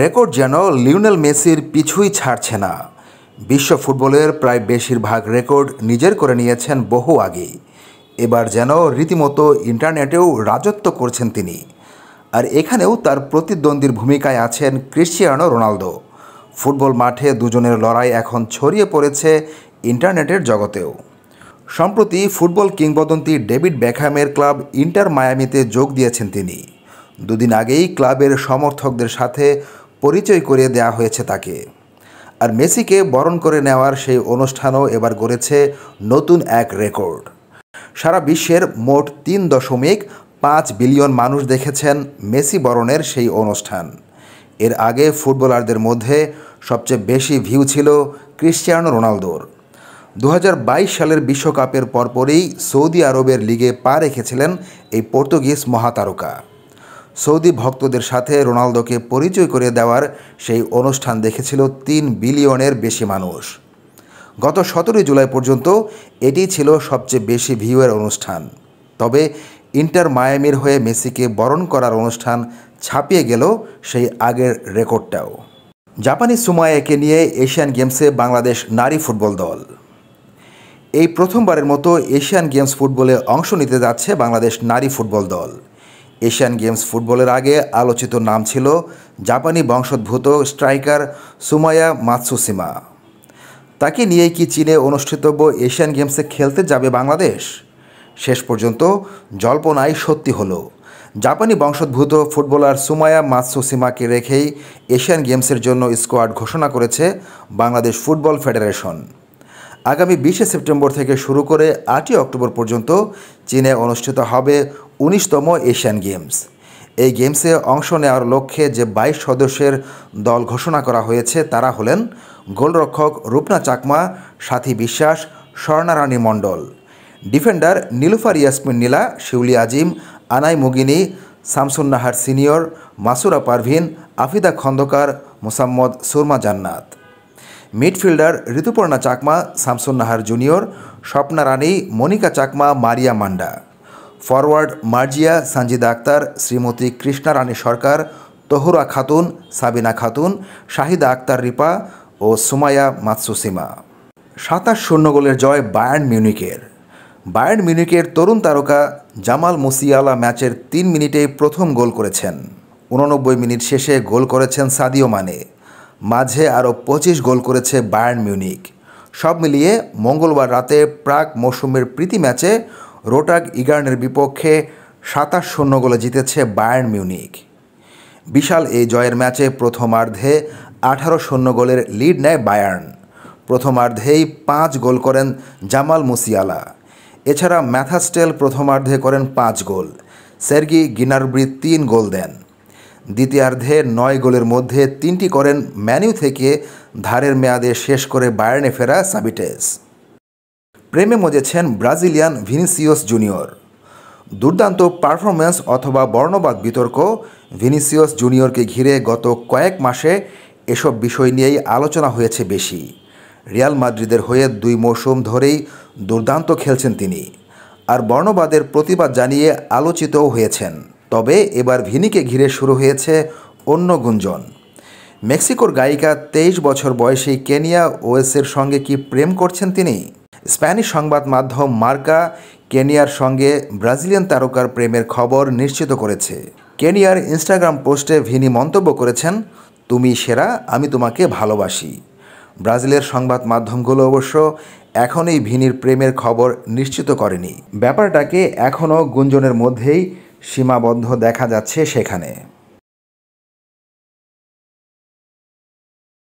record যেন Lionel মেসির পিছুই ছাড়ছে না বিশ্ব ফুটবলের প্রায় বেশিরভাগ রেকর্ড নিজের করে নিয়েছেন বহু আগে এবার যেন রীতিমতো ইন্টারনেটেও রাজত্ব করছেন তিনি আর এখানেও তার প্রতিদ্বন্দ্বীর ভূমিকায় আছেন ক্রিশ্চিয়ানো রোনালদো ফুটবল মাঠে দুজনের লড়াই এখন ছড়িয়ে পড়েছে ইন্টারনেটের জগতেও সম্প্রতি ফুটবল কিংবদন্তি ডেভিড বেখামের ক্লাব ইন্টার মায়ামিতে যোগ দিয়েছেন তিনি দুদিন আগেই ক্লাবের সমর্থকদের সাথে পরিচয় করিয়ে দেয়া হয়েছে তাকে আর মেসিকে বরণ করে নেওয়ার সেই অনুষ্ঠানও এবার গড়েছে নতুন এক রেকর্ড সারা বিশ্বের মোট তিন দশমিক পাঁচ বিলিয়ন মানুষ দেখেছেন মেসি বরণের সেই অনুষ্ঠান এর আগে ফুটবলারদের মধ্যে সবচেয়ে বেশি ভিউ ছিল ক্রিশ্চিয়ানো রোনালদোর দু সালের বিশ্বকাপের পরপরই সৌদি আরবের লিগে পা রেখেছিলেন এই পর্তুগিজ মহাতারকা সৌদি ভক্তদের সাথে রোনালদোকে পরিচয় করে দেওয়ার সেই অনুষ্ঠান দেখেছিল তিন বিলিয়নের বেশি মানুষ গত সতেরোই জুলাই পর্যন্ত এটি ছিল সবচেয়ে বেশি ভিউয়ের অনুষ্ঠান তবে ইন্টার মায়ামির হয়ে মেসিকে বরণ করার অনুষ্ঠান ছাপিয়ে গেল সেই আগের রেকর্ডটাও জাপানি সুমায়াকে নিয়ে এশিয়ান গেমসে বাংলাদেশ নারী ফুটবল দল এই প্রথমবারের মতো এশিয়ান গেমস ফুটবলে অংশ নিতে যাচ্ছে বাংলাদেশ নারী ফুটবল দল এশিয়ান গেমস ফুটবলের আগে আলোচিত নাম ছিল জাপানি বংশোদ্ভূত স্ট্রাইকার সুমায়া মাতসুসিমা তাকে নিয়ে কি চীনে অনুষ্ঠিতব্য এশিয়ান গেমসে খেলতে যাবে বাংলাদেশ শেষ পর্যন্ত জল্পনাই সত্যি হলো জাপানি বংশোদ্ভূত ফুটবলার সুমায়া মাতসুসিমাকে রেখেই এশিয়ান গেমসের জন্য স্কোয়াড ঘোষণা করেছে বাংলাদেশ ফুটবল ফেডারেশন আগামী বিশে সেপ্টেম্বর থেকে শুরু করে আটই অক্টোবর পর্যন্ত চীনে অনুষ্ঠিত হবে উনিশতম এশিয়ান গেমস এই গেমসে অংশ নেওয়ার লক্ষ্যে যে বাইশ সদস্যের দল ঘোষণা করা হয়েছে তারা হলেন গোলরক্ষক Rupna Chakma Sathi Biswas Swarnarani Mondal defender Nilufar Yasmin Nila Shiuli Azim Anai Shamsun Nahar senior Masura Parvin Afida Khandaker Mosammat Surma Jannat midfielder Rituparna Chakma Nahar junior Swapna Rani Monika Chakma Maria Manda forward Marjia Sanjida Akter Shrimoti Krishna Rani Sarkar Tahura Khatun Sabina Khatun Shahida Akter Ripa ও সুমায়া মাতসুসিমা সাতাশ শূন্য গোলের জয় বায়ার্ন মিউনিকের বায়ার্ন মিউনিকের তরুণ তারকা জামাল মুসিয়ালা ম্যাচের তিন মিনিটে প্রথম গোল করেছেন উননব্বই মিনিট শেষে গোল করেছেন সাদিও মানে মাঝে আরও পঁচিশ গোল করেছে বায়ার্ন মিউনিক সব মিলিয়ে মঙ্গলবার রাতে প্রাক মৌসুমের প্রীতি ম্যাচে রোটাগ ইগার্নের বিপক্ষে সাতাশ শূন্য গোলে জিতেছে বায়ার্ন মিউনিক বিশাল এই জয়ের ম্যাচে প্রথমার্ধে আঠারো শূন্য গোলের লিড নেয় বায়ার্ন প্রথমার্ধেই পাঁচ গোল করেন জামাল মুসিয়ালা এছাড়া ম্যাথাস্টেল প্রথমার্ধে করেন পাঁচ গোল সের্গি গিনারব্রি তিন গোল দেন দ্বিতীয়ার্ধে নয় গোলের মধ্যে তিনটি করেন ম্যানিউ থেকে ধারের মেয়াদে শেষ করে বায়ার্নে ফেরা সাবিটেস প্রেমে মজেছেন ব্রাজিলিয়ান ভিনিসিয়স জুনিয়র দুর্দান্ত পারফরম্যান্স অথবা বর্ণবাদ বিতর্ক ভিনিসিয়স জুনিয়রকে ঘিরে গত কয়েক মাসে এসব বিষয় নিয়েই আলোচনা হয়েছে বেশি রিয়াল মাদ্রিদের হয়ে দুই মৌসুম ধরেই দুর্দান্ত খেলছেন তিনি আর বর্ণবাদের প্রতিবাদ জানিয়ে আলোচিতও হয়েছেন তবে এবার ভিনিকে ঘিরে শুরু হয়েছে অন্য গুঞ্জন মেক্সিকোর গায়িকা তেইশ বছর বয়সী কেনিয়া ওয়েসের সঙ্গে কি প্রেম করছেন তিনি স্প্যানিশ সংবাদ মাধ্যম মার্কা কেনিয়ার সঙ্গে ব্রাজিলিয়ান তারকার প্রেমের খবর নিশ্চিত করেছে কেনিয়ার ইনস্টাগ্রাম পোস্টে ভিনি মন্তব্য করেছেন তুমি সেরা আমি তোমাকে ভালোবাসি ব্রাজিলের সংবাদ মাধ্যমগুলো অবশ্য এখনই ভিনির প্রেমের খবর নিশ্চিত করেনি ব্যাপারটাকে এখনও গুঞ্জনের মধ্যেই সীমাবদ্ধ দেখা যাচ্ছে সেখানে